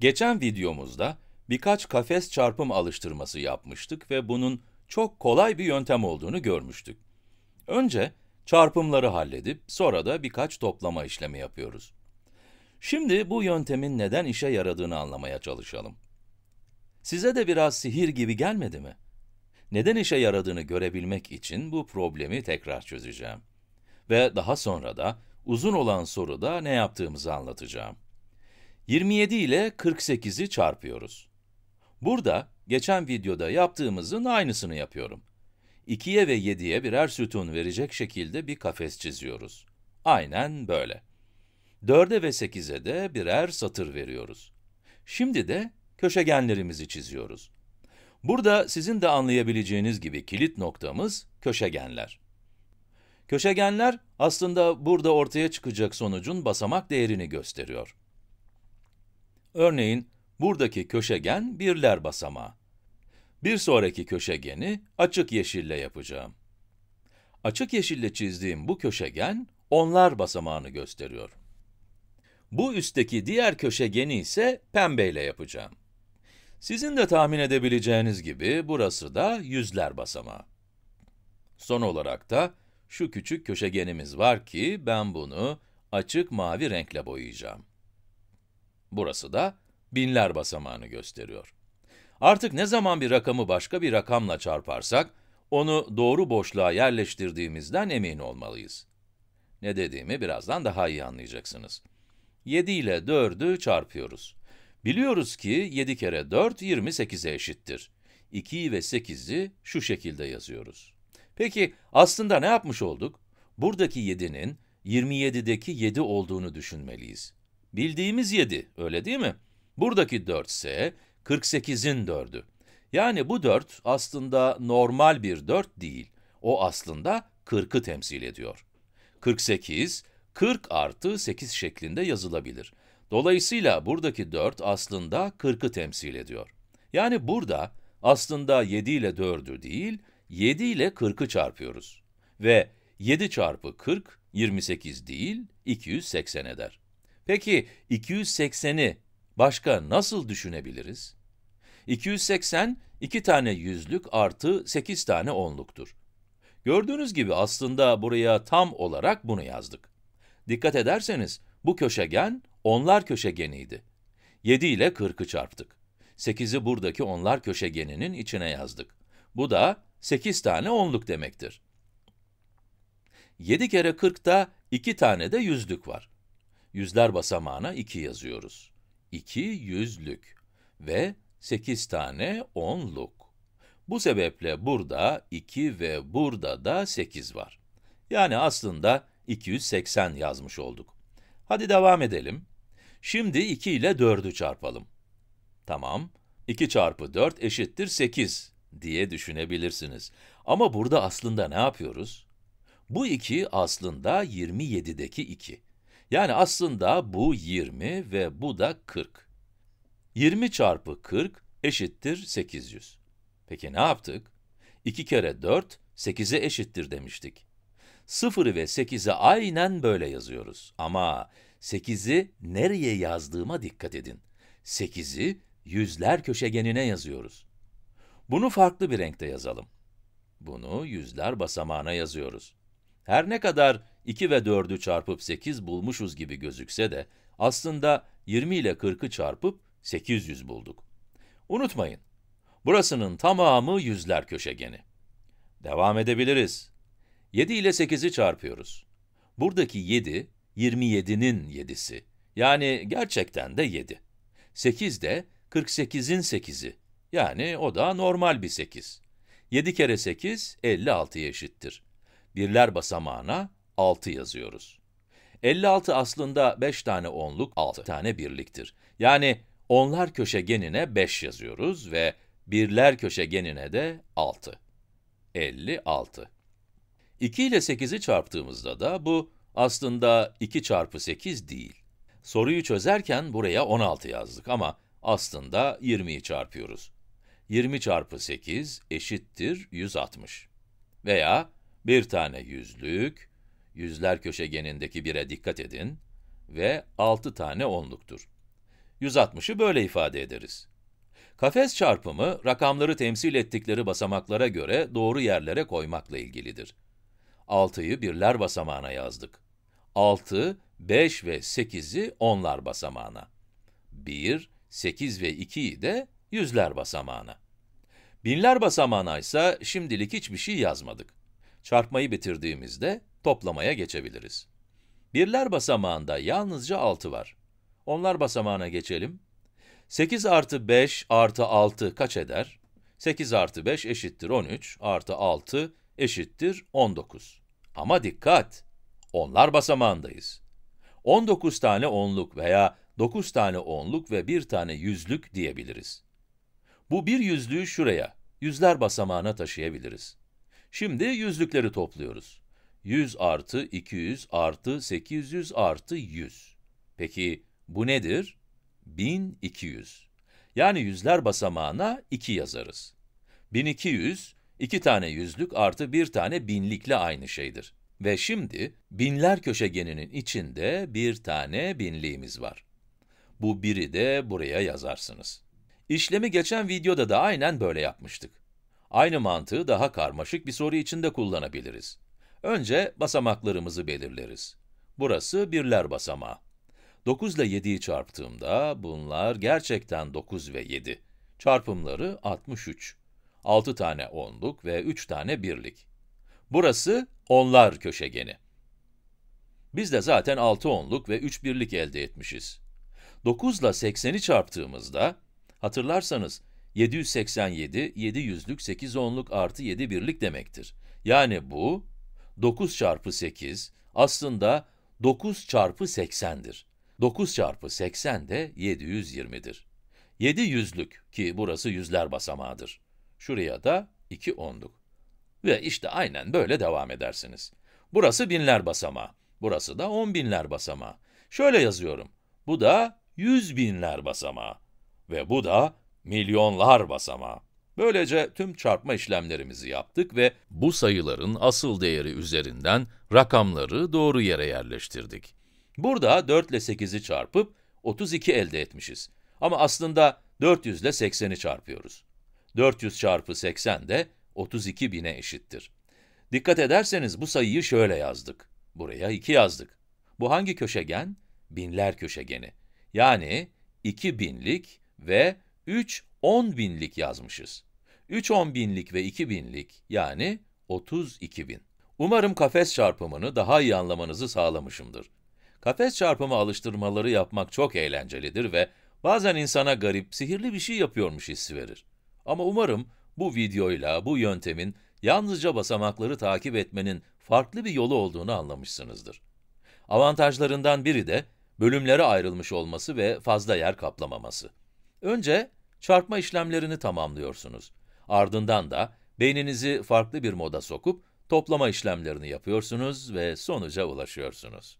Geçen videomuzda birkaç kafes çarpım alıştırması yapmıştık ve bunun çok kolay bir yöntem olduğunu görmüştük. Önce çarpımları halledip sonra da birkaç toplama işlemi yapıyoruz. Şimdi bu yöntemin neden işe yaradığını anlamaya çalışalım. Size de biraz sihir gibi gelmedi mi? Neden işe yaradığını görebilmek için bu problemi tekrar çözeceğim. Ve daha sonra da uzun olan soruda ne yaptığımızı anlatacağım. 27 ile 48'i çarpıyoruz. Burada, geçen videoda yaptığımızın aynısını yapıyorum. 2'ye ve 7'ye birer sütun verecek şekilde bir kafes çiziyoruz. Aynen böyle. 4'e ve 8'e de birer satır veriyoruz. Şimdi de köşegenlerimizi çiziyoruz. Burada sizin de anlayabileceğiniz gibi kilit noktamız köşegenler. Köşegenler aslında burada ortaya çıkacak sonucun basamak değerini gösteriyor. Örneğin, buradaki köşegen birler basamağı. Bir sonraki köşegeni açık yeşille yapacağım. Açık yeşille çizdiğim bu köşegen, onlar basamağını gösteriyor. Bu üstteki diğer köşegeni ise pembeyle yapacağım. Sizin de tahmin edebileceğiniz gibi burası da yüzler basamağı. Son olarak da şu küçük köşegenimiz var ki ben bunu açık mavi renkle boyayacağım. Burası da binler basamağını gösteriyor. Artık ne zaman bir rakamı başka bir rakamla çarparsak, onu doğru boşluğa yerleştirdiğimizden emin olmalıyız. Ne dediğimi birazdan daha iyi anlayacaksınız. 7 ile 4'ü çarpıyoruz. Biliyoruz ki 7 kere 4, 28'e eşittir. 2'yi ve 8'i şu şekilde yazıyoruz. Peki aslında ne yapmış olduk? Buradaki 7'nin 27'deki 7 olduğunu düşünmeliyiz. Bildiğimiz 7, öyle değil mi? Buradaki 4 ise 48'in 4'ü. Yani bu 4 aslında normal bir 4 değil. O aslında 40'ı temsil ediyor. 48, 40 artı 8 şeklinde yazılabilir. Dolayısıyla buradaki 4 aslında 40'ı temsil ediyor. Yani burada aslında 7 ile 4'ü değil, 7 ile 40'ı çarpıyoruz. Ve 7 çarpı 40, 28 değil, 280 eder. Peki 280'i başka nasıl düşünebiliriz? 280, 2 tane yüzlük artı 8 tane onluktur. Gördüğünüz gibi aslında buraya tam olarak bunu yazdık. Dikkat ederseniz bu köşegen onlar köşegeniydi. 7 ile 40'ı çarptık. 8'i buradaki onlar köşegeninin içine yazdık. Bu da 8 tane onluk demektir. 7 kere 40'ta 2 tane de yüzlük var yüzler basamağına 2 yazıyoruz. 2 yüzlük ve 8 tane onluk. Bu sebeple burada 2 ve burada da 8 var. Yani aslında 280 yazmış olduk. Hadi devam edelim. Şimdi 2 ile 4'ü çarpalım. Tamam, 2 çarpı 4 eşittir 8 diye düşünebilirsiniz. Ama burada aslında ne yapıyoruz? Bu 2 aslında 27'deki 2. Yani aslında bu 20 ve bu da 40. 20 çarpı 40 eşittir 800. Peki ne yaptık? 2 kere 4, 8'e eşittir demiştik. 0'ı ve 8'i aynen böyle yazıyoruz. Ama 8'i nereye yazdığıma dikkat edin. 8'i yüzler köşegenine yazıyoruz. Bunu farklı bir renkte yazalım. Bunu yüzler basamağına yazıyoruz. Her ne kadar 2 ve 4'ü çarpıp 8 bulmuşuz gibi gözükse de aslında 20 ile 40'ı çarpıp 800 bulduk. Unutmayın, burasının tamamı yüzler köşegeni. Devam edebiliriz. 7 ile 8'i çarpıyoruz. Buradaki 7, 27'nin 7'si. Yani gerçekten de 7. 8 de 48'in 8'i. Yani o da normal bir 8. 7 kere 8, 56'ya eşittir. Birler basamağına 6 yazıyoruz. 56 aslında 5 tane onluk, 6 tane birliktir. Yani onlar köşegenine 5 yazıyoruz ve birler köşegenine de 6. 56. 2 ile 8'i çarptığımızda da bu aslında 2 çarpı 8 değil. Soruyu çözerken buraya 16 yazdık ama aslında 20'yi çarpıyoruz. 20 çarpı 8 eşittir 160. Veya bir tane yüzlük, yüzler köşegenindeki bire dikkat edin ve 6 tane onluktur. 160'ı böyle ifade ederiz. Kafes çarpımı, rakamları temsil ettikleri basamaklara göre doğru yerlere koymakla ilgilidir. 6'yı birler basamağına yazdık. 6, 5 ve 8'i onlar basamağına. 1, 8 ve 2'yi de yüzler basamağına. Binler basamağına ise şimdilik hiçbir şey yazmadık. Çarpmayı bitirdiğimizde toplamaya geçebiliriz. Birler basamağında yalnızca 6 var. Onlar basamağına geçelim. 8 artı 5 artı 6 kaç eder? 8 artı 5 eşittir 13 artı 6 eşittir 19. Ama dikkat! Onlar basamağındayız. 19 tane onluk veya 9 tane onluk ve 1 tane yüzlük diyebiliriz. Bu bir yüzlüğü şuraya, yüzler basamağına taşıyabiliriz. Şimdi yüzlükleri topluyoruz. 100 artı 200 artı 800 artı 100. Peki bu nedir? 1200. Yani yüzler basamağına 2 yazarız. 1200, 2 tane yüzlük artı 1 tane binlikle aynı şeydir. Ve şimdi binler köşegeninin içinde bir tane binliğimiz var. Bu biri de buraya yazarsınız. İşlemi geçen videoda da aynen böyle yapmıştık. Aynı mantığı daha karmaşık bir soru içinde kullanabiliriz. Önce basamaklarımızı belirleriz. Burası birler basamağı. 9 ile 7'yi çarptığımda bunlar gerçekten 9 ve 7. Çarpımları 63. 6 tane onluk ve 3 tane birlik. Burası onlar köşegeni. Biz de zaten 6 onluk ve 3 birlik elde etmişiz. 9 ile 80'i çarptığımızda, hatırlarsanız 787, 7 yüzlük, 8 onluk artı 7 birlik demektir. Yani bu 9 çarpı 8 aslında 9 çarpı 80'dir. 9 çarpı 80 de 720'dir. 7 yüzlük ki burası yüzler basamağıdır. Şuraya da 2 onluk. Ve işte aynen böyle devam edersiniz. Burası binler basamağı. Burası da on binler basamağı. Şöyle yazıyorum. Bu da yüz binler basamağı. Ve bu da milyonlar basamağı. Böylece tüm çarpma işlemlerimizi yaptık ve bu sayıların asıl değeri üzerinden rakamları doğru yere yerleştirdik. Burada 4 ile 8'i çarpıp 32 elde etmişiz. Ama aslında 400 ile 80'i çarpıyoruz. 400 çarpı 80 de 32 bine eşittir. Dikkat ederseniz bu sayıyı şöyle yazdık. Buraya 2 yazdık. Bu hangi köşegen? Binler köşegeni. Yani 2 binlik ve 3 10 binlik yazmışız. 3 10 binlik ve 2 binlik yani 32 bin. Umarım kafes çarpımını daha iyi anlamanızı sağlamışımdır. Kafes çarpımı alıştırmaları yapmak çok eğlencelidir ve bazen insana garip, sihirli bir şey yapıyormuş hissi verir. Ama umarım bu videoyla bu yöntemin yalnızca basamakları takip etmenin farklı bir yolu olduğunu anlamışsınızdır. Avantajlarından biri de bölümlere ayrılmış olması ve fazla yer kaplamaması. Önce çarpma işlemlerini tamamlıyorsunuz. Ardından da beyninizi farklı bir moda sokup toplama işlemlerini yapıyorsunuz ve sonuca ulaşıyorsunuz.